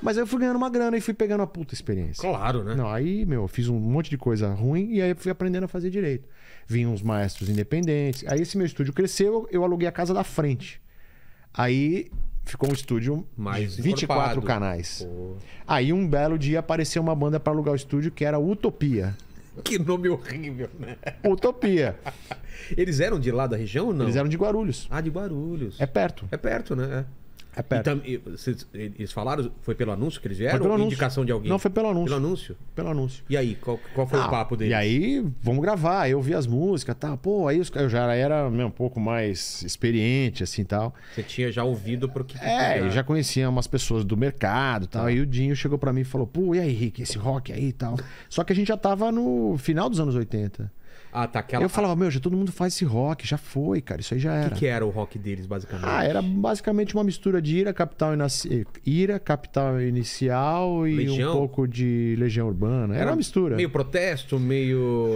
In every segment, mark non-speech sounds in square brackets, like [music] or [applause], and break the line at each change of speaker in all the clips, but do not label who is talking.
Mas aí eu fui ganhando uma grana e fui pegando a puta experiência. Claro, né? Não, aí, meu, eu fiz um monte de coisa ruim e aí fui aprendendo a fazer direito. Vinham uns maestros independentes. Aí esse meu estúdio cresceu, eu aluguei a casa da frente. Aí ficou um estúdio mais de 24 canais. Aí um belo dia apareceu uma banda para alugar o estúdio que era Utopia.
Que nome horrível, né? Utopia. [laughs] Eles eram de lá da região ou não? Eles eram de Guarulhos. Ah, de Guarulhos. É perto. É perto, né? É. É perto. Então, eles falaram, foi pelo anúncio que eles vieram? Foi pela indicação de alguém? Não, foi pelo anúncio. Pelo anúncio? Pelo anúncio. E aí, qual, qual foi ah, o papo deles? E aí, vamos gravar. Eu vi as músicas,
tá? Pô, aí eu já era né, um pouco mais experiente, assim, tal. Você tinha já ouvido
pro que... É, eu já
conhecia umas pessoas do mercado tal. Ah. Aí o Dinho chegou para mim e falou, pô, e aí, Rick, esse rock aí e tal. Só que a gente já tava no final dos anos 80. Ah, tá. Aquela... Eu falava, meu, já todo mundo faz esse rock, já foi, cara, isso aí já era. O que, que,
era o rock deles, basicamente? Ah, era
basicamente uma mistura de Ira, Capital, Ira, capital Inicial e Legião? um pouco de Legião Urbana. Era, era, uma mistura. Meio
protesto, meio.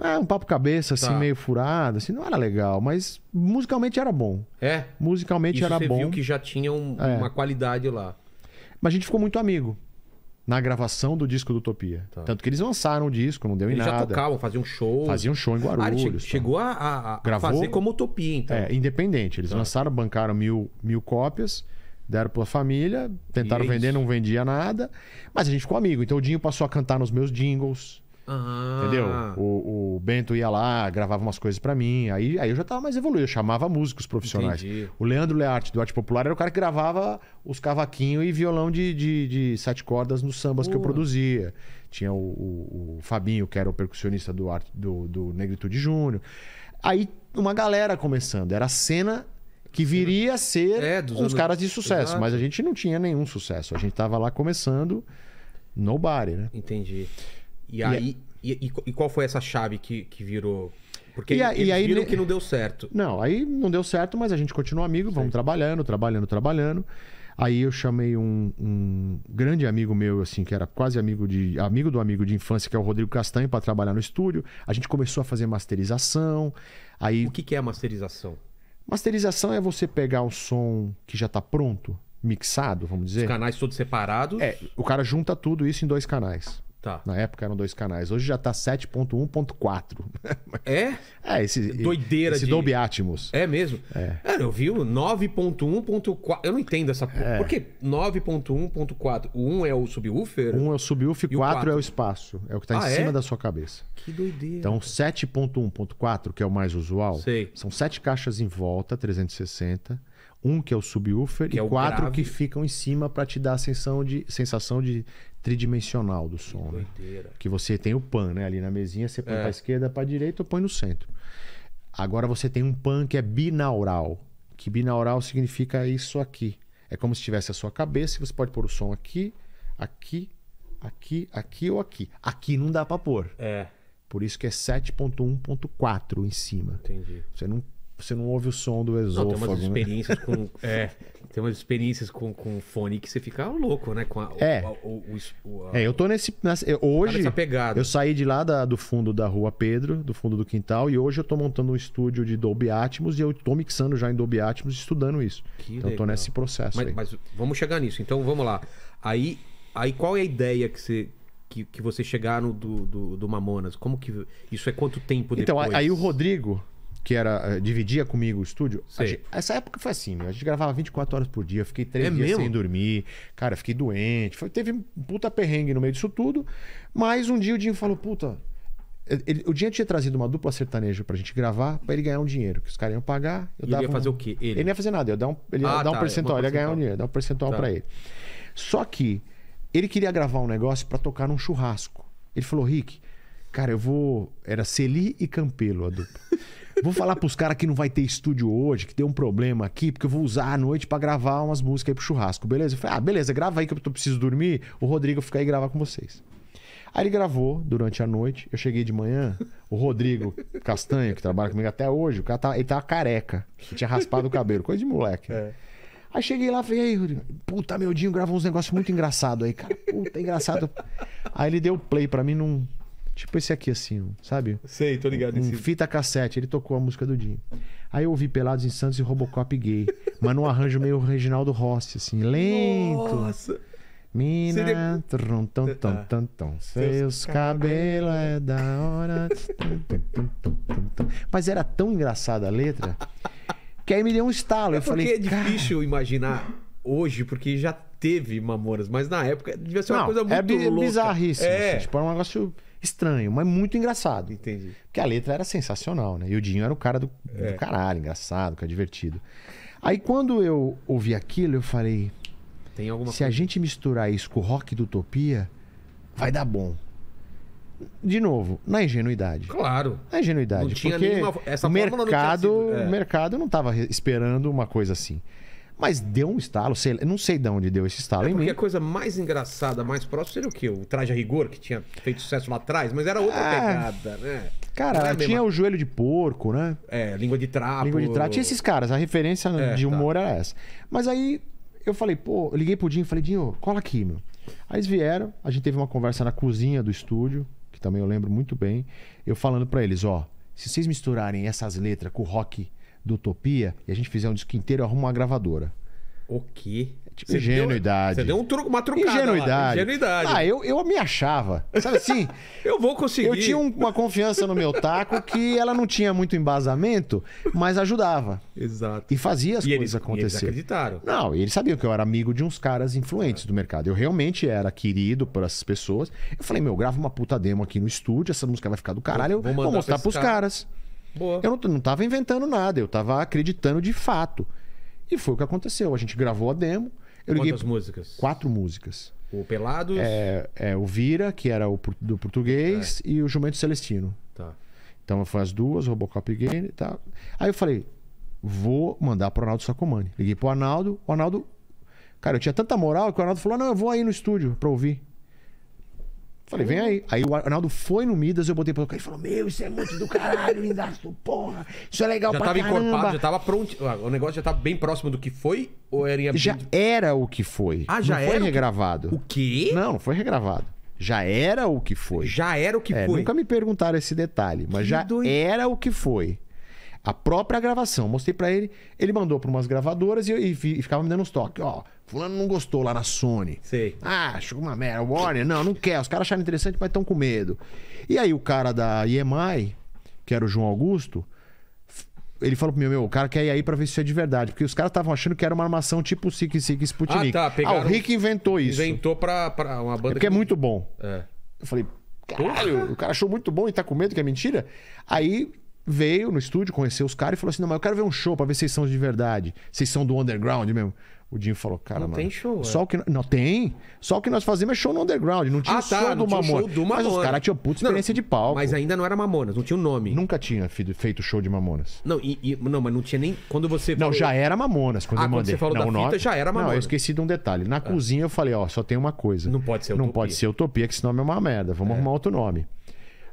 É, é um papo cabeça, assim, tá. assim, meio furado, assim, não era legal, mas musicalmente era bom.
É? Musicalmente isso era você bom. Você viu que já tinha um, é. uma qualidade lá.
Mas a gente ficou muito amigo na gravação do disco do Utopia. Tá. Tanto que eles lançaram o disco, não deu em nada. Eles já tocavam,
faziam show. Faziam show em ah, Guarulhos. Ah, chegou tá. a, a Gravou, fazer como
Utopia, então. É, independente. Eles tá. lançaram, bancaram mil, mil cópias, deram pra família, tentaram é vender, não vendia nada. Mas a gente ficou amigo. Então o Dinho passou a cantar nos meus jingles.
Uhum. Entendeu?
O, o, Bento ia lá, gravava umas coisas para mim. Aí, aí eu já tava mais evoluído, eu chamava músicos profissionais. Entendi. O Leandro Learte, do Arte Popular, era o cara que gravava os cavaquinhos e violão de, de, de sete cordas nos sambas que eu produzia. Tinha o, o, o, Fabinho, que era o percussionista do, arte, do, do Negritude Júnior. Aí uma galera começando. Era a cena que viria a ser é, anos... caras de sucesso. Exato. Mas a gente não tinha nenhum sucesso. A gente tava lá começando
nobody, né? Entendi. E aí. E, e, e qual foi essa chave que, que virou? Porque e, eles e aí, viram que não deu certo.
Não, aí não deu certo, mas a gente continua amigo, vamos trabalhando, trabalhando, trabalhando. Aí eu chamei um, um, grande amigo meu, assim, que era quase amigo de amigo do amigo de infância, que é o Rodrigo Castanho, para trabalhar no estúdio. A gente começou a fazer masterização.
Aí o que, que é masterização?
Masterização é você pegar o som que já está pronto, mixado, vamos dizer. Os
canais todos separados. É,
o cara junta tudo isso em dois canais. Tá. Na época eram dois canais. Hoje já tá 7.1.4. [laughs] É? É, esse. Doideira esse de... Dolby Atmos. É mesmo? É.
Cara, eu vi o 9.1.4. Eu não entendo essa porra. É. Por que 9.1.4? O 1 é o subwoofer? 1 é o subwoofer, e 4, 4 é o espaço. É o que tá ah, em é? cima é? da sua cabeça. Que doideira. Então,
7.1.4, que é o mais usual, Sei. são sete caixas em volta, 360 um que é o subwoofer que é e é quatro grave. que ficam em cima para te dar a sensação de, sensação de tridimensional do som. Né? Que você tem o pan, né? Ali na mesinha você põe é. para esquerda, para direita ou põe no centro. Agora você tem um pan que é binaural, que binaural significa isso aqui. É como se tivesse a sua cabeça e você pode pôr o som aqui, aqui, aqui, aqui ou aqui. Aqui não dá para pôr. É. Por isso que é 7.1.4 em cima. Entendi. Você não você não ouve o som do esôfago. Não, tem umas né? experiências né? com.
[laughs] É, tem umas experiências com, com fone que você fica louco, né? Com a, é. O, o, o, a, é, eu tô
nesse. Nessa, hoje. Eu saí de lá da, do fundo da rua Pedro, do fundo do quintal, e hoje eu tô montando um estúdio de Dolby Atmos e eu tô mixando já em Dolby Atmos estudando isso. Que então legal. eu tô nesse processo.
Mas, mas, vamos chegar nisso. Então vamos lá. Aí, aí qual é a ideia que você. Que, que você chegaram do, do, do Mamonas? Como que. Isso é quanto tempo então, depois? Então, aí o
Rodrigo, que era eh, dividia comigo o estúdio. Gente, essa época foi assim, meu. A gente gravava 24 horas por dia, fiquei três é dias mesmo? sem dormir, cara, fiquei doente. Foi, teve um puta perrengue no meio disso tudo. Mas um dia o Dinho falou: puta. Ele, o Dinho tinha trazido uma dupla sertaneja pra gente gravar, pra ele ganhar um dinheiro, que os caras iam pagar. Eu ele ia um... fazer o quê? Ele? ele não ia fazer nada, eu ia dar um, ele ia ah, um tá, percentual, ele ia ganhar um dinheiro, dar um percentual tá. pra ele. Só que ele queria gravar um negócio para tocar num churrasco. Ele falou: Rick, cara, eu vou. Era Celi e Campelo a dupla. Vou falar pros caras que não vai ter estúdio hoje, que tem um problema aqui, porque eu vou usar a noite para gravar umas músicas aí pro churrasco, beleza? Eu falei, ah, beleza, grava aí que eu tô, preciso dormir, o Rodrigo ficar aí gravar com vocês. Aí ele gravou durante a noite, eu cheguei de manhã, o Rodrigo Castanha, que trabalha comigo até hoje, o cara tava, tá, ele tava tá careca, tinha raspado o cabelo, coisa de moleque. É. Aí cheguei lá, falei, aí, Rodrigo, puta, meu Dinho gravou uns negócios muito engraçados aí, cara, puta, engraçado. aí ele deu play para mim num Tipo esse aqui, assim, sabe? Sei, tô ligado. Um, um fita cassete, ele tocou a música do Dinho. Aí eu ouvi Pelados em Santos e Robocop gay. [laughs] mas num arranjo meio Reginaldo Rossi, assim, lento. Nossa! Mina, Seria... trum, tum, tá, tum, tá. tum, tum. Seus cabelos é da hora. [laughs] Mas era tão engraçada a letra que aí me deu um estalo. É eu falei, é difícil cara...
imaginar hoje, porque já teve mamoras, mas na época devia ser uma Não, coisa é muito é louca. Bizarrice, é bizarrice. Tipo,
era um negócio estranho, mas muito engraçado. Entendi. Porque a letra era sensacional, né? E o Dinho era o cara do, é. do caralho, engraçado, que é divertido. Aí quando eu ouvi aquilo, eu falei: Tem alguma se coisa? a gente misturar isso com o rock do Utopia, vai dar bom. De novo, na ingenuidade. Claro. Na ingenuidade. Não tinha porque nenhuma... Essa o mercado, não sido, é. o mercado não estava esperando uma coisa assim. Mas deu um estalo, sei, não sei de onde deu esse estalo é em mim.
a coisa mais engraçada, mais próxima seria o quê? O traje a rigor, que tinha feito sucesso lá atrás, mas era outra é... pegada, né? Cara, é tinha o
joelho de porco, né? É, língua de trapo. Língua de trapo. Tinha esses caras, a referência é, de tá. humor tá. era essa. Mas aí eu falei, pô, eu liguei pro Dinho e falei, Dinho, cola aqui, meu. Aí eles vieram, a gente teve uma conversa na cozinha do estúdio, que também eu lembro muito bem, eu falando para eles, ó, se vocês misturarem essas letras com o rock do Utopia e a gente fizer um disco inteiro, e arrumo uma gravadora. O quê? Tipo, você ingenuidade. Deu, você deu um uma trucada. Ingenuidade. Lá, ingenuidade. Ah, eu, eu me achava. Sabe assim? [laughs] eu vou conseguir. Eu tinha uma confiança no meu taco que ela não tinha muito embasamento, mas ajudava. Exato. E fazia as e coisas eles, acontecer. E eles acreditaram. Não, eles sabiam que eu era amigo de uns caras influentes é. do mercado. Eu realmente era querido por essas pessoas. Eu falei, meu, grava uma puta demo aqui no estúdio, essa música vai ficar do caralho. Eu vou, vou mostrar pros cara. caras. Boa. Eu não, não tava inventando nada, eu tava acreditando de fato. E foi o que aconteceu. A gente gravou a demo. Eu liguei Quantas músicas? Quatro músicas.
O Pelados?
É, é o Vira, que era o do português, é. e o Jumento Celestino. Tá. Então foi as duas, Robocop Game e tal. Aí eu falei, vou mandar pro Arnaldo Sacomani. Liguei pro Arnaldo, o Arnaldo. Cara, eu tinha tanta moral que o Arnaldo falou: ah, não, eu vou aí no estúdio pra ouvir. Falei, vem aí. Aí o Arnaldo foi no Midas, eu botei pra tocar. Ele falou,
meu, isso é muito do caralho, lindaço, porra. Isso é legal já pra tava encorpado, já tava pronto. Ah, o negócio já tava tá bem próximo do que foi? Ou era Já
era o que foi. Ah, já não era? foi regravado. O quê? Não, não foi regravado. Já era o que foi. Já era o que é, foi. Nunca me perguntaram esse detalhe, mas que já doido. era o que foi a própria gravação. Mostrei para ele, ele mandou para umas gravadoras e, e, e, ficava me dando uns toques. Ó, fulano não gostou lá na Sony. Sei. Ah, achou uma merda. Warner, não, não quer. Os caras acharam interessante, mas estão com medo. E aí o cara da EMI, que era o João Augusto, ele falou pro meu, meu, o cara quer ir aí pra ver se isso é de verdade. Porque os caras estavam achando que era uma armação tipo Sick Sick Sputnik. Ah, tá, pegaram, ah, o Rick inventou isso. Inventou pra, pra uma banda. É porque é que... é muito bom. É. Eu falei, caralho, o cara achou muito bom e tá com medo que é mentira. Aí veio no estúdio, conheceu os caras e falou assim: Não, mas eu quero ver um show pra ver se vocês são de verdade. Vocês são do underground mesmo. O Dinho falou, cara, não mano. tem show. Só é. o que não tem. Só o que nós fazíamos é show no underground. Não tinha ah, tá, show, tá, do, não Mamona. Show do Mamonas. Mas os caras tinham puta experiência não, de palco. Mas ainda
não era Mamonas, não tinha o um nome. Nunca tinha feito show de Mamonas. Não, e, e, não, mas não tinha nem quando você. Não, já era Mamonas quando ah, eu mandei. Quando você falou não, da já era Mamonas. Não, eu
esqueci de um detalhe. Na ah. cozinha eu falei, ó, só tem uma coisa. Não pode ser utopia. Não pode ser utopia, que esse nome é uma merda. Vamos é. arrumar outro nome.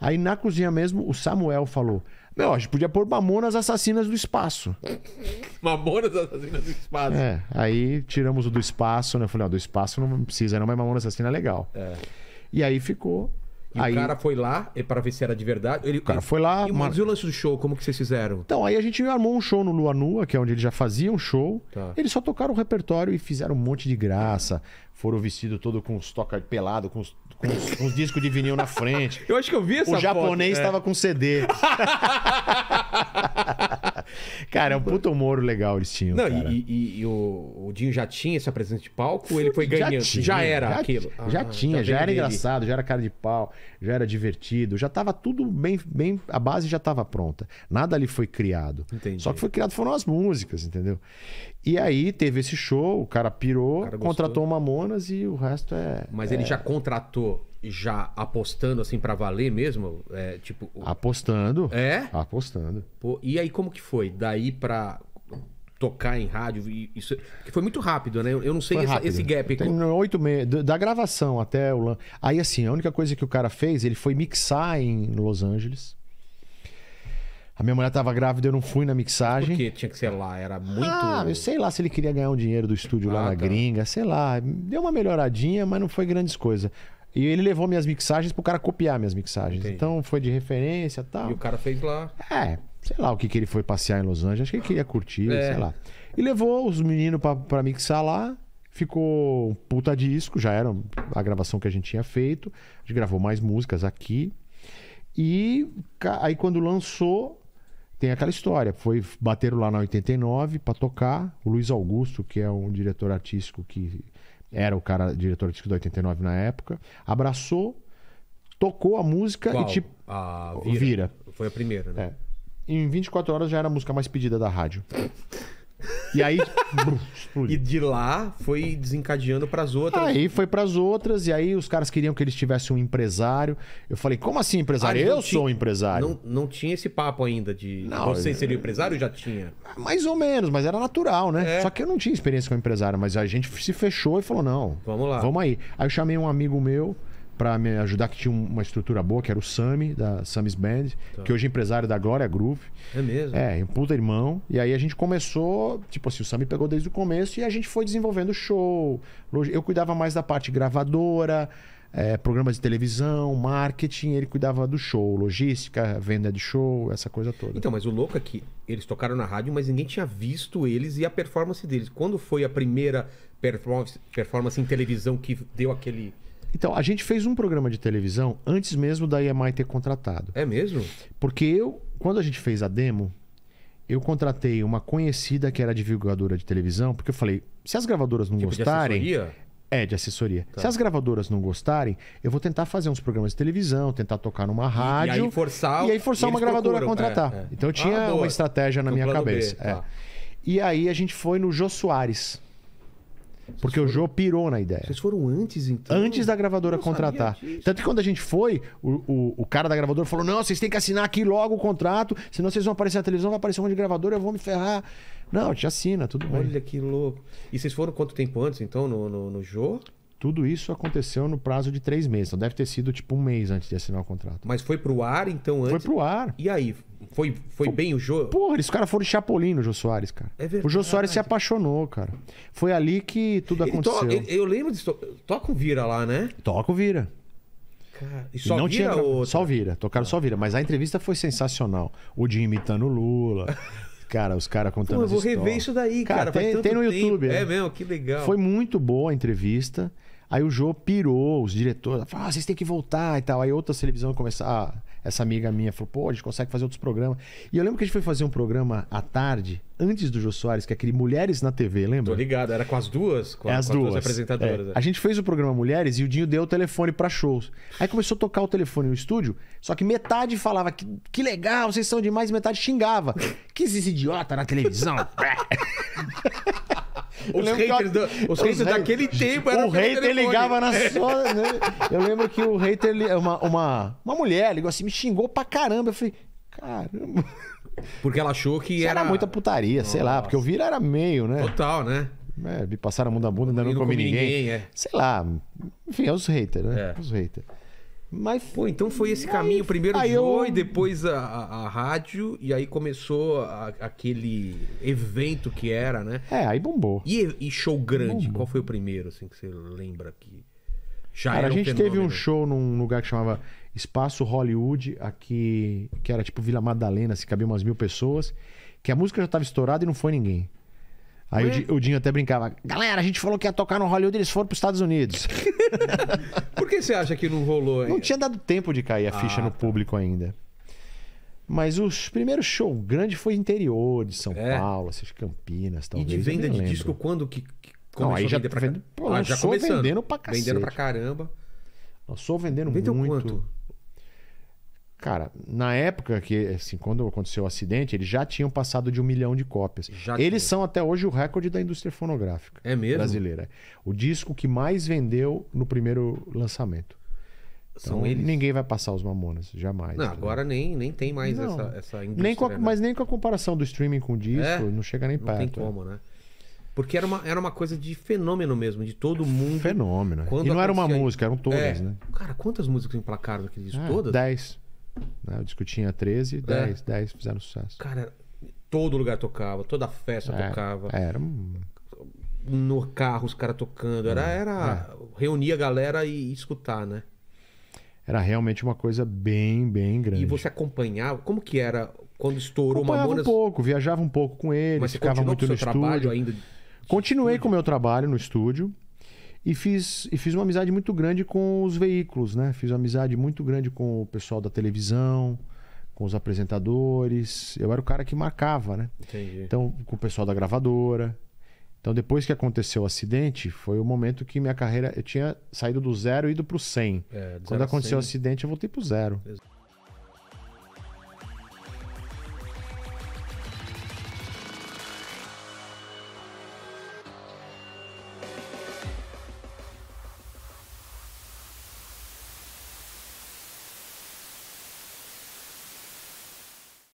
Aí na cozinha mesmo o Samuel falou. Não, a gente podia pôr Mamonas Assassinas do Espaço.
Mamonas Assassinas do Espaço. É,
aí tiramos o do espaço, né? Eu falei, ó, do espaço não precisa, não, mas Mamonas Assassina é legal. É. E aí ficou
e aí, o cara foi lá é para ver se era de verdade. Ele, o cara foi lá. E, mas mar... o lance do show, como que vocês fizeram?
Então, aí a gente armou um show no Lua Nua, que é onde ele já fazia um show. Tá. Eles só tocaram o repertório e fizeram um monte de graça. Foram vestidos todo com os toca pelado, com os, com, os, com os discos de vinil na frente.
[laughs] eu acho que eu vi essa O japonês estava é.
com CD. [laughs]
Cara, é um puto humor legal eles tinham. Não, cara. E, e, e o, o, Dinho já tinha essa presença de palco, ele foi ganhando. Já, tinha, já era já, aquilo. Ah, já, ah, tinha, já, já era dele. engraçado,
já era cara de pau, já era divertido, já tava tudo bem. bem a base já tava pronta. Nada ali foi criado. Entendi. Só que foi criado foram as músicas, entendeu? E aí teve esse show, o cara pirou, o cara contratou uma Monas
e o resto é. Mas é... ele já contratou, já apostando assim para valer mesmo? É, tipo.
Apostando. É? Apostando.
Pô, e aí como que foi? Daí pra tocar em rádio, isso que foi muito rápido, né? Eu não sei essa, esse gap.
oito meses da gravação até o aí assim a única coisa que o cara fez ele foi mixar em Los Angeles, a minha mulher tava grávida, eu não fui na mixagem. Porque Tinha que ser lá, era muito. Ah, eu sei lá se ele queria ganhar um dinheiro do estúdio ah, lá na tá. gringa, sei lá. Deu uma melhoradinha, mas não foi grandes coisas. E ele levou minhas mixagens pro cara copiar minhas mixagens. Entendi. Então foi de referência tal. E o
cara fez lá.
É, sei lá o que, que ele foi passear em Los Angeles. Acho que ele queria curtir, é. sei lá. E levou os meninos pra, mixar lá. Ficou um puta disco, já era a gravação que a gente tinha feito. A gente gravou mais músicas aqui. E aí quando lançou, tem aquela história. Foi bateram lá na 89 para tocar. O Luiz Augusto, que é um diretor artístico que era o cara diretor artístico da 89 na época, abraçou, tocou a música Qual? e tipo
a vira. vira. Foi a primeira, né? É.
Em 24 horas já era a música mais pedida da rádio.
E aí. [laughs] e de lá foi desencadeando para as outras. Aí
foi para as outras, e aí os caras queriam que eles tivessem um empresário. Eu falei, como assim empresário? Ah, eu ti... sou um empresário.
Não, não tinha esse papo ainda de não, você eu... É, seria é. empresário? Já tinha.
Mais ou menos, mas era natural, né? É. Só que eu não tinha experiência com empresário, mas a gente se fechou e falou: não. Vamos lá. Vamos aí. Aí eu chamei um amigo meu para me ajudar, que tinha uma estrutura boa, que era o Sami, da Sami's Band, tá. que hoje é empresário da Glória Groove. É mesmo? É, um puta irmão. E aí a gente começou, tipo assim, o Sami pegou desde o começo e a gente foi desenvolvendo o show. Eu cuidava mais da parte gravadora, é, programas de televisão, marketing, ele cuidava do show, logística, venda de show, essa coisa toda.
Então, mas o louco é que eles tocaram na rádio, mas ninguém tinha visto eles e a performance deles. Quando foi a primeira performance, performance em televisão que deu aquele
então, a gente fez um programa de televisão antes mesmo da EMI ter contratado. É mesmo? Porque eu, quando a gente fez a demo, eu contratei uma conhecida que era divulgadora de televisão, porque eu falei, se as gravadoras não tipo gostarem. De assessoria? É, de assessoria. Tá. Se as gravadoras não gostarem, eu vou tentar fazer uns programas de televisão, tentar tocar numa rádio. E, e aí forçar, e aí forçar e uma gravadora procuram, a contratar. É, é. Então eu ah, tinha ah, uma estratégia na minha cabeça. Tá. É. E aí a gente foi no Jô Soares. Porque foram... o Joe pirou na ideia. Vocês foram antes, então? Antes da gravadora contratar. Tanto que quando a gente foi, o, o, o, cara da gravadora falou: não, vocês têm que assinar aqui logo o contrato, senão vocês vão aparecer na televisão, vai aparecer um monte de gravadora, eu vou me ferrar. Não, te assina, tudo Olha bem. Olha que louco. E vocês foram quanto tempo antes, então, no, no, no tudo isso aconteceu no prazo de três meses. Então deve ter sido tipo um mês antes de assinar o contrato.
Mas foi pro ar, então, antes? Foi pro ar. E aí? Foi, foi
bem o jogo? Porra, eles caras foram de Chapolin no Jô Soares, cara. É verdade. O Jô Soares se apaixonou, cara. Foi ali que tudo aconteceu. To...
Eu lembro disso. Toca o Vira lá, né?
Toca o Vira.
Cara, e só não vira tinha...
outra? Só vira, tocaram só vira. Mas a entrevista foi sensacional. O Jim imitando o Lula. cara, os caras contando Pô, eu vou rever isso daí, cara. cara tem, tem, no YouTube. É. é mesmo,
que legal. Foi
muito boa a entrevista. Aí o Jô pirou, os diretores falaram, ah, vocês têm que voltar e tal. Aí outra televisão começou, Ah, essa amiga minha falou, pô, a gente consegue fazer outros programas. E eu lembro que a gente foi fazer um programa à tarde, antes do Jô Soares, que é aquele Mulheres na TV, lembra? Tô
ligado, era com as duas, com, é as, com duas. as duas apresentadoras. É. É. A
gente fez o programa Mulheres e o Dinho deu o telefone para shows. Aí começou a tocar o telefone no estúdio, só que metade falava que, que legal, vocês são demais, e metade xingava. que
esse idiota na televisão. [laughs] Os haters, do, os haters os daquele tempo eram O hater ligava na é. sua.
Né? Eu lembro que o hater, uma, uma, uma mulher ligou assim, me xingou pra caramba. Eu falei, caramba. Porque ela achou que era... era. muita putaria, Nossa. sei lá, porque o vira era meio, né? Total, né? É, me passaram a mão da bunda, ainda não, comi, comi ninguém. ninguém é. Sei lá. Enfim, é os haters, né? É. Os haters.
Mas Pô, então foi esse caminho, primeiro o eu... e depois a, a, a, rádio, e aí começou a, aquele evento que era, né? É, aí bombou. E, e show grande, bombou. qual foi o primeiro, assim, que você lembra que já Cara, era um a gente fenômeno. teve um show
num lugar que chamava Espaço Hollywood, aqui, que era tipo Vila Madalena, se assim, cabia umas mil pessoas, que a música já estava estourada e não foi ninguém. Aí o, o Dinho até brincava: Galera, a gente falou que ia tocar no Hollywood, eles foram para os Estados Unidos. [laughs] Por que você acha que não rolou ainda? Não tinha dado tempo de cair a ficha ah, no tá. público ainda. Mas o primeiro show grande foi interior de São é. Paulo, essas Campinas, talvez. E de venda de lembro. disco
quando que, que começou não, aí já a vender pra Pô, ah, já começou vendendo pra cacete. Vendendo pra caramba. Eu vendendo Vendeu muito. Quanto?
Cara, na época que, assim, quando aconteceu o acidente, eles já tinham passado de um milhão de cópias. Já eles tinha. são até hoje o recorde da indústria fonográfica é mesmo? brasileira. O disco que mais vendeu no primeiro lançamento. Então, são eles. Ninguém vai passar os Mamonas, jamais. Não, agora
nem, nem tem mais não, essa, essa indústria. Nem a, né? Mas
nem com a comparação do streaming com o é? disco, é, não chega nem não perto. Não é. tem
como, é. né? Porque era uma, era uma coisa de fenômeno mesmo, de todo mundo. Fenômeno. Quando e não era uma
música, eram todas, é. né? Cara, quantas
músicas emplacaram aquele disco? Ah, todas?
Dez. Né? O disco tinha 13, 10, é. 10 fizeram sucesso.
Cara, todo lugar tocava, toda festa é, tocava. É, era um... No carro os caras tocando. Era, é, era é. reunir a galera e escutar, né?
Era realmente uma coisa bem, bem grande. E
você acompanhava? Como que era quando estourou Acompanhava Mamonas? um pouco,
viajava um pouco com ele Mas ficava muito no estúdio. Ainda... Continuei com o meu trabalho no estúdio. E fiz, e fiz uma amizade muito grande com os veículos, né? Fiz uma amizade muito grande com o pessoal da televisão, com os apresentadores. Eu era o cara que marcava, né? Entendi. Então, com o pessoal da gravadora. Então, depois que aconteceu o acidente, foi o momento que minha carreira. Eu tinha saído do zero e ido pro 100. É, Quando aconteceu 100. o acidente, eu voltei pro zero. Exato.